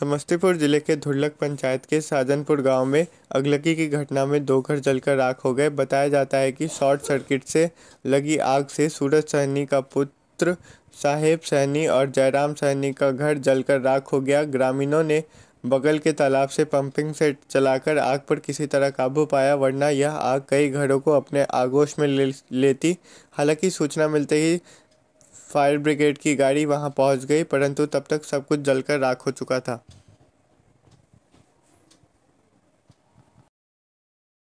समस्तीपुर जिले के धुरलक पंचायत के साजनपुर गांव में अगलगी की घटना में दो घर जलकर राख हो गए बताया जाता है कि शॉर्ट सर्किट से लगी आग से सूरज सहनी का पुत्र साहेब सहनी और जयराम सहनी का घर जलकर राख हो गया ग्रामीणों ने बगल के तालाब से पंपिंग सेट चलाकर आग पर किसी तरह काबू पाया वरना यह आग कई घरों को अपने आगोश में ले लेती हालांकि सूचना मिलते ही फायर ब्रिगेड की गाड़ी वहां पहुंच गई परंतु तब तक सब कुछ जलकर राख हो चुका था